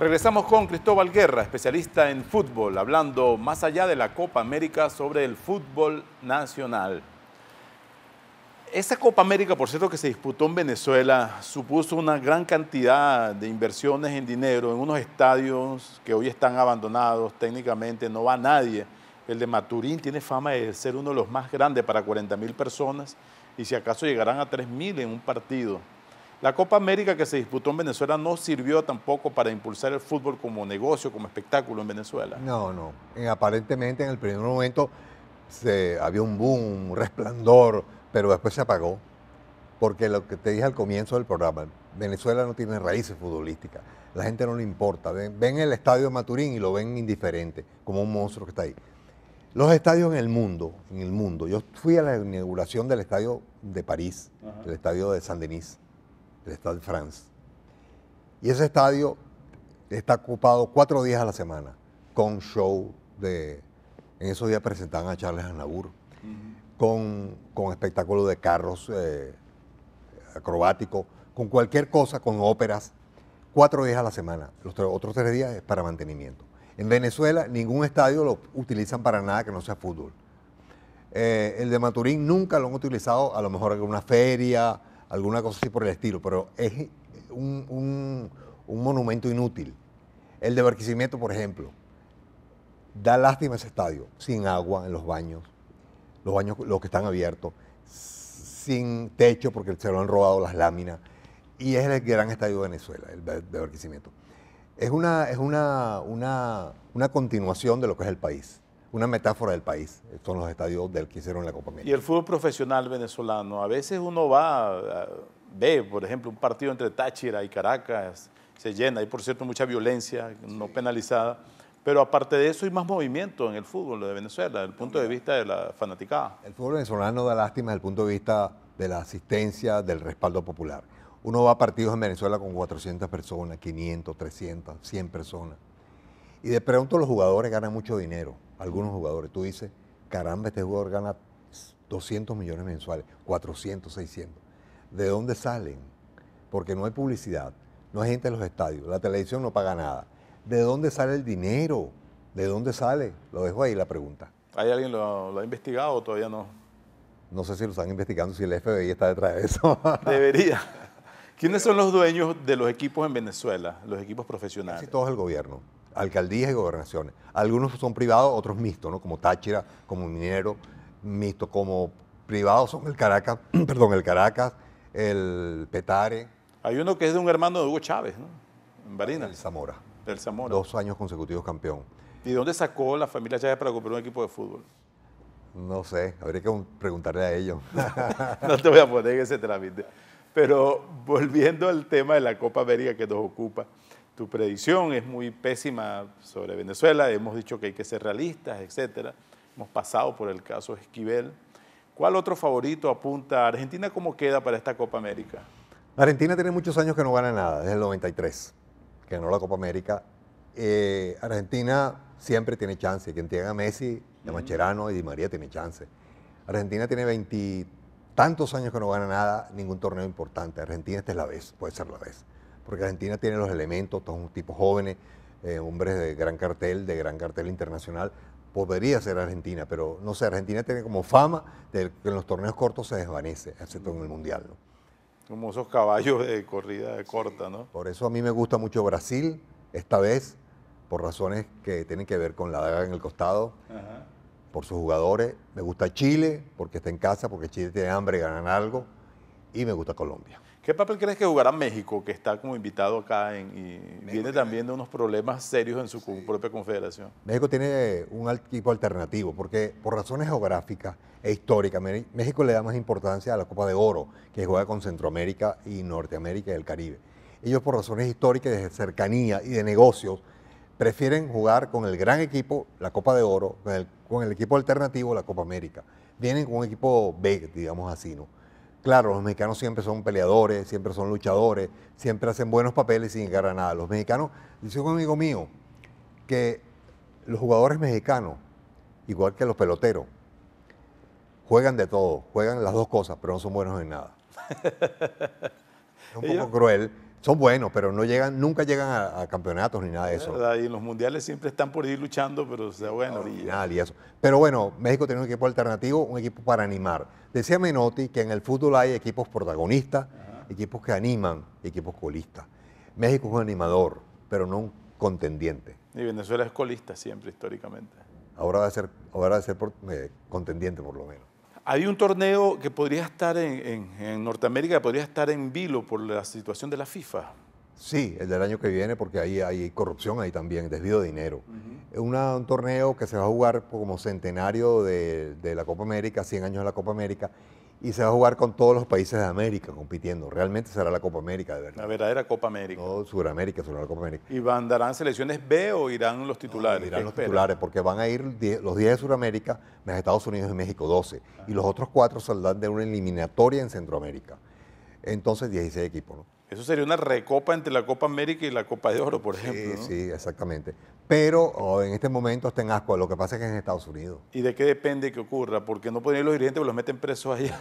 Regresamos con Cristóbal Guerra, especialista en fútbol, hablando más allá de la Copa América sobre el fútbol nacional. Esa Copa América, por cierto, que se disputó en Venezuela, supuso una gran cantidad de inversiones en dinero en unos estadios que hoy están abandonados técnicamente, no va nadie. El de Maturín tiene fama de ser uno de los más grandes para 40 mil personas y si acaso llegarán a 3.000 mil en un partido. La Copa América que se disputó en Venezuela no sirvió tampoco para impulsar el fútbol como negocio, como espectáculo en Venezuela. No, no. aparentemente en el primer momento se, había un boom, un resplandor, pero después se apagó. Porque lo que te dije al comienzo del programa, Venezuela no tiene raíces futbolísticas. La gente no le importa. Ven, el estadio de Maturín y lo ven indiferente, como un monstruo que está ahí. Los estadios en el mundo, en el mundo. Yo fui a la inauguración del estadio de París, el estadio de San Denis el Stade France. Y ese estadio está ocupado cuatro días a la semana con show de... En esos días presentaban a Charles Aznavour, con, con espectáculos de carros eh, acrobáticos, con cualquier cosa, con óperas, cuatro días a la semana. Los otros tres días es para mantenimiento. En Venezuela ningún estadio lo utilizan para nada que no sea fútbol. Eh, el de Maturín nunca lo han utilizado, a lo mejor en una feria, alguna cosa así por el estilo, pero es un, monumento inútil. El de Barquisimeto, por ejemplo, da lástima ese estadio, sin agua en los baños, los baños los que están abiertos, sin techo porque se lo han robado las láminas, y es el gran estadio de Venezuela, el de Barquisimeto. Es una, es una continuación de lo que es el país una metáfora del país. Son los estadios del que hicieron la Copa Y el fútbol profesional venezolano, a veces uno va, ve, por ejemplo, un partido entre Táchira y Caracas, se llena, hay por cierto mucha violencia no penalizada, pero aparte de eso hay más movimiento en el fútbol de Venezuela, desde el punto de vista de la fanaticada. El fútbol venezolano da lástima desde el punto de vista de la asistencia, del respaldo popular. Uno va a partidos en Venezuela con 400 personas, 500, 300, 100 personas. Y de pronto los jugadores ganan mucho dinero algunos jugadores. Tú dices, caramba, este jugador gana 200 millones mensuales, 400, 600. ¿De dónde salen? Porque no hay publicidad, no hay gente en los estadios, la televisión no paga nada. ¿De dónde sale el dinero? ¿De dónde sale? Lo dejo ahí la pregunta. ¿Hay alguien lo, lo ha investigado o todavía no? No sé si lo están investigando, si el FBI está detrás de eso. Debería. ¿Quiénes son los dueños de los equipos en Venezuela, los equipos profesionales? Casi todos el gobierno alcaldías y gobernaciones. Algunos son privados, otros mixtos, ¿no? Como Táchira, como Minero, mixto, como privados son el Caracas, perdón, el Caracas, el Petare. Hay uno que es de un hermano de Hugo Chávez, ¿no? Barinas. El Zamora. El Zamora. Dos años consecutivos campeón. ¿Y de dónde sacó la familia Chávez para comprar un equipo de fútbol? No sé, habría que preguntarle a ellos. no te voy a poner en ese trámite. Pero volviendo al tema de la Copa América que nos ocupa, tu predicción es muy pésima sobre Venezuela, hemos dicho que hay que ser realistas, etc. Hemos pasado por el caso Esquivel. ¿Cuál otro favorito apunta a Argentina? ¿Cómo queda para esta Copa América? Argentina tiene muchos años que no gana nada, desde el 93, que ganó la Copa América. Eh, Argentina siempre tiene chance. Quien tiene a Messi, a mm. Macherano y Di María tiene chance. Argentina tiene tantos años que no gana nada, ningún torneo importante. Argentina esta es la vez, puede ser la vez porque Argentina tiene los elementos, todos tipos jóvenes, eh, hombres de gran cartel, de gran cartel internacional. Podría ser Argentina, pero no sé, Argentina tiene como fama de que en los torneos cortos se desvanece, excepto en el Mundial. ¿no? Como esos caballos de corrida corta, ¿no? Por eso a mí me gusta mucho Brasil, esta vez, por razones que tienen que ver con la daga en el costado. por sus jugadores. Me gusta Chile porque está en casa, porque Chile tiene hambre, ganan algo. Y me gusta Colombia. ¿Qué papel crees que jugará México, que está como invitado acá en, y viene también de unos problemas serios en su propia confederación? México tiene un equipo alternativo, porque por razones geográficas e históricas, México le da más importancia a la Copa de Oro, que juega con Centroamérica y Norteamérica y el Caribe. Ellos por razones históricas de cercanía y de negocios prefieren jugar con el gran equipo, la Copa de Oro, con el equipo alternativo, la Copa América. Vienen con un equipo B, digamos así, ¿no? Claro, los mexicanos siempre son peleadores, siempre son luchadores, siempre hacen buenos papeles sin ganar nada. Los mexicanos, dice un amigo mío, que los jugadores mexicanos, igual que los peloteros, juegan de todo, juegan las dos cosas, pero no son buenos en nada. es un poco cruel, son buenos, pero no llegan, nunca llegan a, campeonatos ni nada de eso. Y en los mundiales siempre están por ir luchando, pero sea, bueno. eso. Pero bueno, México tiene un equipo alternativo, un equipo para animar. Decía Menotti que en el fútbol hay equipos protagonistas, equipos que animan, equipos colistas. México es un animador, pero no un contendiente. Y Venezuela es colista siempre, históricamente. Ahora va a ser, ahora va ser eh, contendiente por lo menos. ¿Hay un torneo que podría estar en, en, Norteamérica, podría estar en vilo por la situación de la FIFA. Sí, el del año que viene, porque ahí hay corrupción ahí también, desvío de dinero. Es un torneo que se va a jugar como centenario de, de, la Copa América, 100 años de la Copa América, y se va a jugar con todos los países de América compitiendo. Realmente será la Copa América, de verdad. La verdadera Copa América. No, Sudamérica, será la Copa América. ¿Y andarán selecciones B o irán los titulares? irán los titulares, porque van a ir los 10 de Sudamérica, más Estados Unidos y México 12. Ah. Y los otros 4 saldrán de una eliminatoria en Centroamérica. Entonces 16 equipos, ¿no? Eso sería una recopa entre la Copa América y la Copa de Oro, por ejemplo. Sí, sí, exactamente. Pero oh, en este momento está en asco. Lo que pasa es que es en Estados Unidos. ¿Y de qué depende que ocurra? Porque no pueden ir los dirigentes porque los meten presos ahí.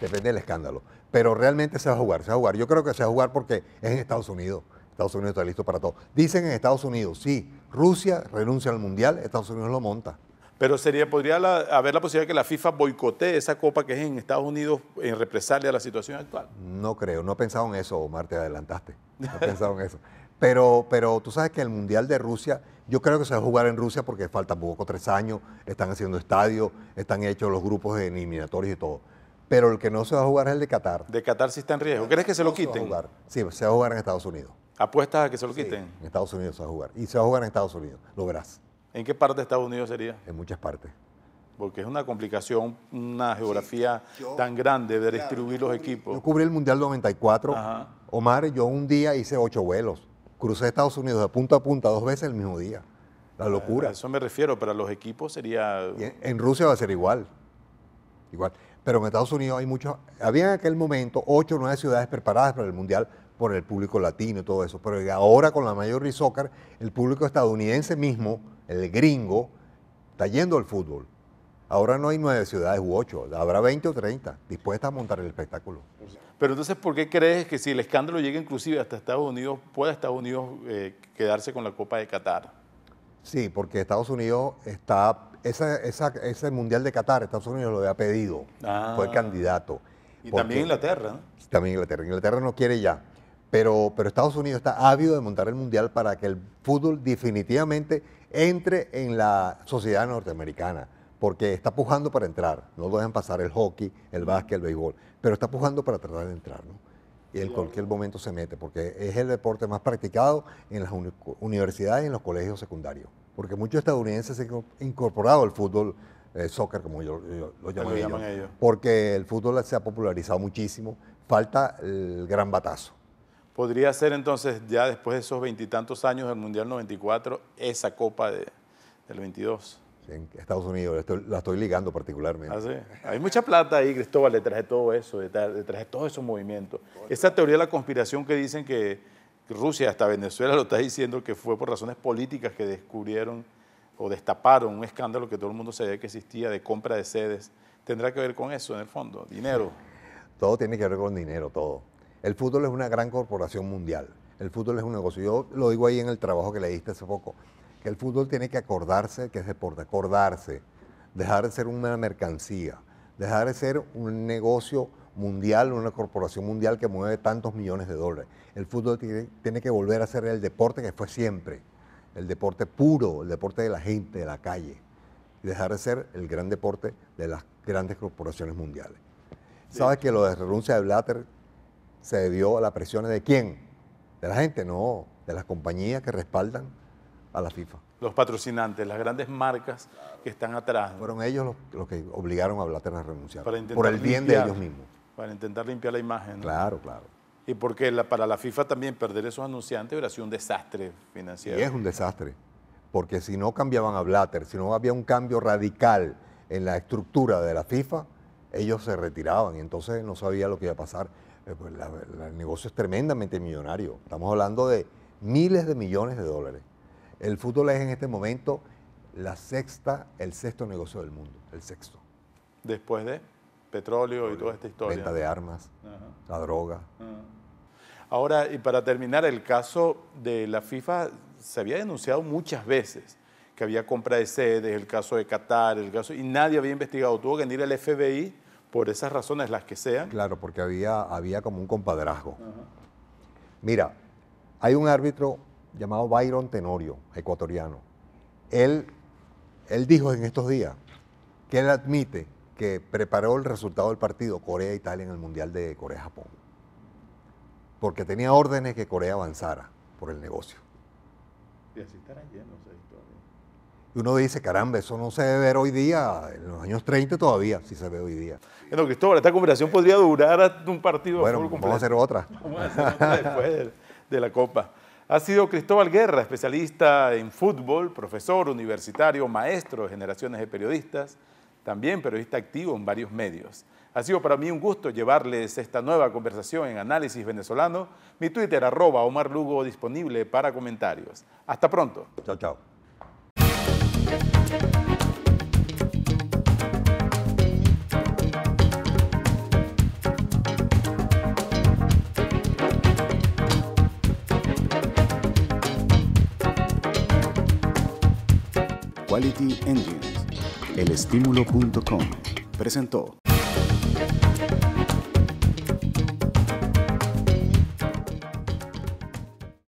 depende del escándalo. Pero realmente se va a jugar, se va a jugar. Yo creo que se va a jugar porque es en Estados Unidos. Estados Unidos está listo para todo. Dicen en Estados Unidos, sí, Rusia renuncia al Mundial, Estados Unidos lo monta. Pero sería, podría haber la posibilidad de que la FIFA boicotee esa copa que es en Estados Unidos en represalia a la situación actual. No creo, no he pensado en eso, Omar, te adelantaste. No he pensado en eso. Pero, pero tú sabes que el Mundial de Rusia, yo creo que se va a jugar en Rusia porque faltan poco, tres años, están haciendo estadios, están hechos los grupos eliminatorios y todo. Pero el que no se va a jugar es el de Qatar. De Qatar sí está en riesgo. ¿Crees que se lo quiten? Se va a jugar. Sí, se va a jugar en Estados Unidos. ¿Apuestas a que se lo quiten? en Estados Unidos se va a jugar. Y se va a jugar en Estados Unidos, lo verás. ¿En qué parte de Estados Unidos sería? En muchas partes. Porque es una complicación, una geografía tan grande de distribuir los equipos. Yo cubrí el Mundial 94, Omar, yo un día hice ocho vuelos. Crucé Estados Unidos de punta a punta dos veces el mismo día. La locura. A eso me refiero, para los equipos sería... En, Rusia va a ser igual. Igual. Pero en Estados Unidos hay muchos... Había en aquel momento ocho o nueve ciudades preparadas para el Mundial por el público latino y todo eso. Pero ahora con la Major Soccer, el público estadounidense mismo, el gringo, está yendo al fútbol. Ahora no hay nueve ciudades u ocho, habrá 20 o 30 dispuestas a montar el espectáculo. Pero entonces, ¿por qué crees que si el escándalo llega inclusive hasta Estados Unidos, pueda Estados Unidos eh, quedarse con la Copa de Qatar? Sí, porque Estados Unidos está, esa, esa, ese Mundial de Qatar, Estados Unidos lo había pedido, fue ah. candidato. Y también Inglaterra. ¿no? También Inglaterra. Inglaterra no quiere ya. Pero, Estados Unidos está ávido de montar el Mundial para que el fútbol definitivamente entre en la sociedad norteamericana, porque está pujando para entrar. No lo dejan pasar el hockey, el básquet, el béisbol, pero está pujando para tratar de entrar. ¿no? Y en cualquier momento se mete, porque es el deporte más practicado en las universidades y en los colegios secundarios. Porque muchos estadounidenses se han incorporado al fútbol, el eh, soccer, como yo, lo llamo porque el fútbol se ha popularizado muchísimo. Falta el gran batazo podría ser entonces ya después de esos veintitantos años del Mundial 94 esa copa del 22. en Estados Unidos, la estoy, ligando particularmente. Ah, Hay mucha plata ahí, Cristóbal, detrás de todo eso, detrás, detrás de todos esos movimientos. Esa teoría de la conspiración que dicen que Rusia, hasta Venezuela lo está diciendo, que fue por razones políticas que descubrieron o destaparon un escándalo que todo el mundo sabía que existía de compra de sedes. ¿Tendrá que ver con eso en el fondo? ¿Dinero? Todo tiene que ver con dinero, todo. El fútbol es una gran corporación mundial. El fútbol es un negocio. Yo lo digo ahí en el trabajo que le diste hace poco, que el fútbol tiene que acordarse, que es deporte, acordarse, dejar de ser una mercancía, dejar de ser un negocio mundial, una corporación mundial que mueve tantos millones de dólares. El fútbol tiene, que volver a ser el deporte que fue siempre, el deporte puro, el deporte de la gente, de la calle, y dejar de ser el gran deporte de las grandes corporaciones mundiales. Sabes que lo de renuncia de Blatter se debió a las presiones de quién? De la gente, no, de las compañías que respaldan a la FIFA. Los patrocinantes, las grandes marcas que están atrás. Fueron ellos los, que obligaron a Blatter a renunciar. por el bien de ellos mismos. Para intentar limpiar la imagen. Claro, claro. Y porque para la FIFA también perder esos anunciantes hubiera sido un desastre financiero. Y es un desastre. Porque si no cambiaban a Blatter, si no había un cambio radical en la estructura de la FIFA, ellos se retiraban y entonces no sabía lo que iba a pasar eh, pues, el negocio es tremendamente millonario. Estamos hablando de miles de millones de dólares. El fútbol es en este momento la sexta, el sexto negocio del mundo, el sexto. Después de petróleo, y toda esta historia. Venta de armas, la droga. Ahora, y para terminar, el caso de la FIFA se había denunciado muchas veces que había compra de sedes, el caso de Qatar, el caso, y nadie había investigado. Tuvo que venir el FBI por esas razones, las que sean. Claro, porque había, había como un compadrazgo. Mira, hay un árbitro llamado Byron Tenorio, ecuatoriano. Él, él dijo en estos días que él admite que preparó el resultado del partido Corea-Italia en el Mundial de Corea-Japón. Porque tenía órdenes que Corea avanzara por el negocio. Y así estarán y uno dice, caramba, eso no se debe ver hoy día, en los años 30 todavía, sí se ve hoy día. Bueno, Cristóbal, esta conversación podría durar un partido. Bueno, vamos completo. a hacer otra. Vamos a hacer otra después de la Copa. Ha sido Cristóbal Guerra, especialista en fútbol, profesor universitario, maestro de generaciones de periodistas, también periodista activo en varios medios. Ha sido para mí un gusto llevarles esta nueva conversación en Análisis Venezolano. Mi Twitter, arroba Omar Lugo, disponible para comentarios. Hasta pronto. Chao, chao. Quality Engines, elestimulo.com presentó